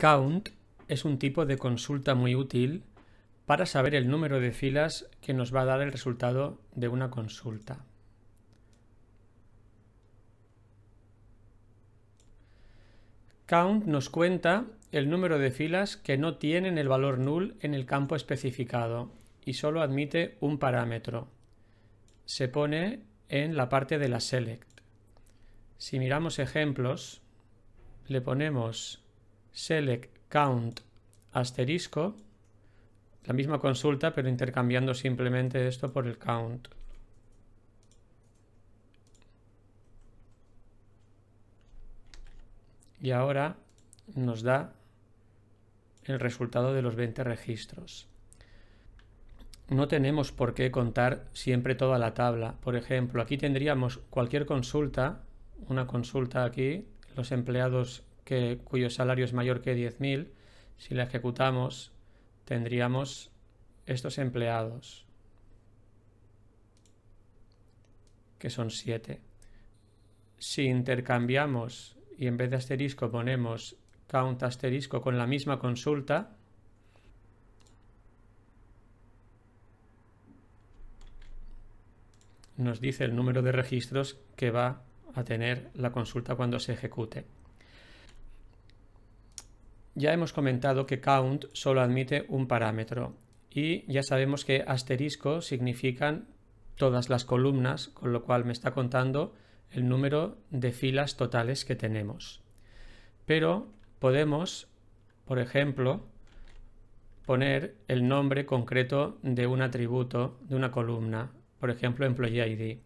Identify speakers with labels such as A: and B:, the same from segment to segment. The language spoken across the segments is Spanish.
A: Count es un tipo de consulta muy útil para saber el número de filas que nos va a dar el resultado de una consulta. Count nos cuenta el número de filas que no tienen el valor null en el campo especificado y solo admite un parámetro. Se pone en la parte de la select. Si miramos ejemplos, le ponemos select count asterisco, la misma consulta pero intercambiando simplemente esto por el count. Y ahora nos da el resultado de los 20 registros. No tenemos por qué contar siempre toda la tabla. Por ejemplo, aquí tendríamos cualquier consulta, una consulta aquí, los empleados cuyo salario es mayor que 10.000, si la ejecutamos, tendríamos estos empleados, que son 7. Si intercambiamos y en vez de asterisco ponemos count asterisco con la misma consulta, nos dice el número de registros que va a tener la consulta cuando se ejecute. Ya hemos comentado que count solo admite un parámetro y ya sabemos que asterisco significan todas las columnas, con lo cual me está contando el número de filas totales que tenemos. Pero podemos, por ejemplo, poner el nombre concreto de un atributo de una columna, por ejemplo, employee ID.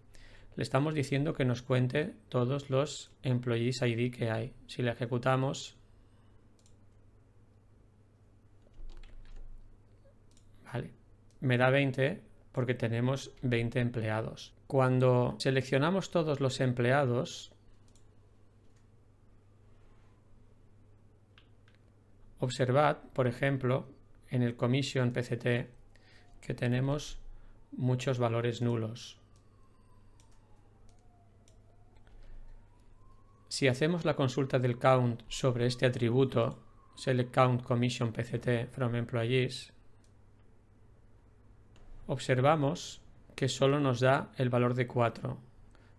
A: Le estamos diciendo que nos cuente todos los employees ID que hay. Si le ejecutamos, Me da 20 porque tenemos 20 empleados. Cuando seleccionamos todos los empleados, observad, por ejemplo, en el commission PCT que tenemos muchos valores nulos. Si hacemos la consulta del count sobre este atributo, select count commission PCT from employees, observamos que solo nos da el valor de 4,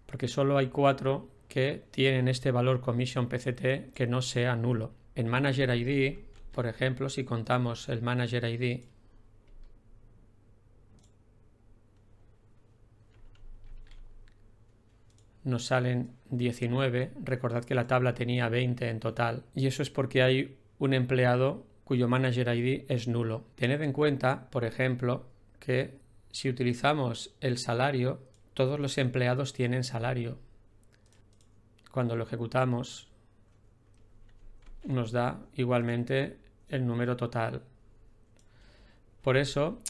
A: porque solo hay 4 que tienen este valor comisión PCT que no sea nulo. En Manager ID, por ejemplo, si contamos el Manager ID, nos salen 19, recordad que la tabla tenía 20 en total, y eso es porque hay un empleado cuyo manager ID es nulo. Tened en cuenta, por ejemplo, que si utilizamos el salario, todos los empleados tienen salario. Cuando lo ejecutamos, nos da igualmente el número total. Por eso,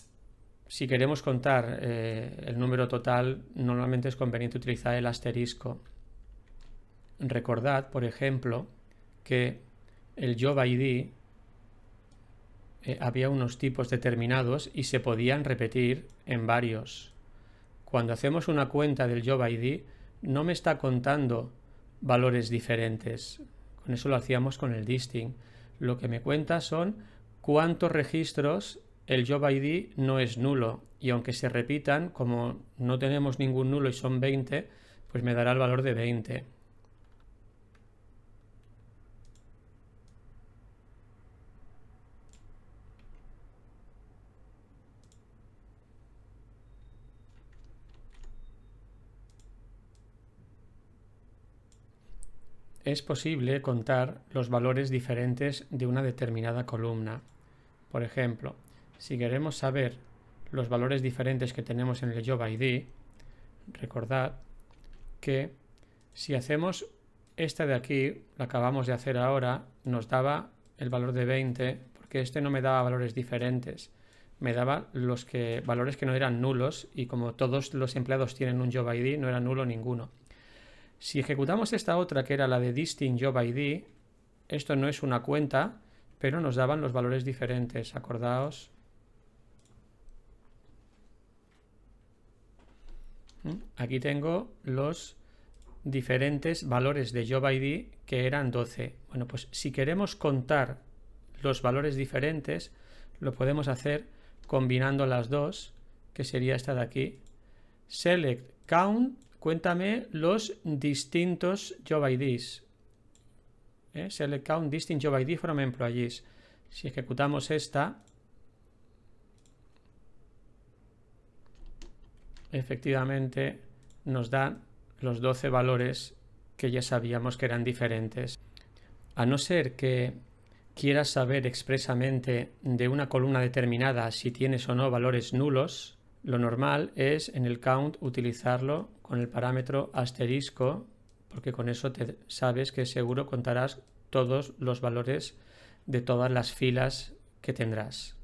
A: si queremos contar eh, el número total, normalmente es conveniente utilizar el asterisco. Recordad, por ejemplo, que el job ID eh, había unos tipos determinados y se podían repetir en varios. Cuando hacemos una cuenta del Job ID, no me está contando valores diferentes. Con eso lo hacíamos con el disting. Lo que me cuenta son cuántos registros el Job ID no es nulo. Y aunque se repitan, como no tenemos ningún nulo y son 20, pues me dará el valor de 20. es posible contar los valores diferentes de una determinada columna. Por ejemplo, si queremos saber los valores diferentes que tenemos en el Job ID, recordad que si hacemos esta de aquí, la acabamos de hacer ahora, nos daba el valor de 20, porque este no me daba valores diferentes, me daba los que, valores que no eran nulos y como todos los empleados tienen un Job ID, no era nulo ninguno. Si ejecutamos esta otra, que era la de distinct esto no es una cuenta, pero nos daban los valores diferentes, acordaos. Mm, aquí tengo los diferentes valores de JobID que eran 12. Bueno, pues si queremos contar los valores diferentes, lo podemos hacer combinando las dos, que sería esta de aquí. Select count Cuéntame los distintos job IDs. ¿Eh? Select count distinct job ID from employees. Si ejecutamos esta, efectivamente nos da los 12 valores que ya sabíamos que eran diferentes. A no ser que quieras saber expresamente de una columna determinada si tienes o no valores nulos, lo normal es en el count utilizarlo con el parámetro asterisco, porque con eso te sabes que seguro contarás todos los valores de todas las filas que tendrás.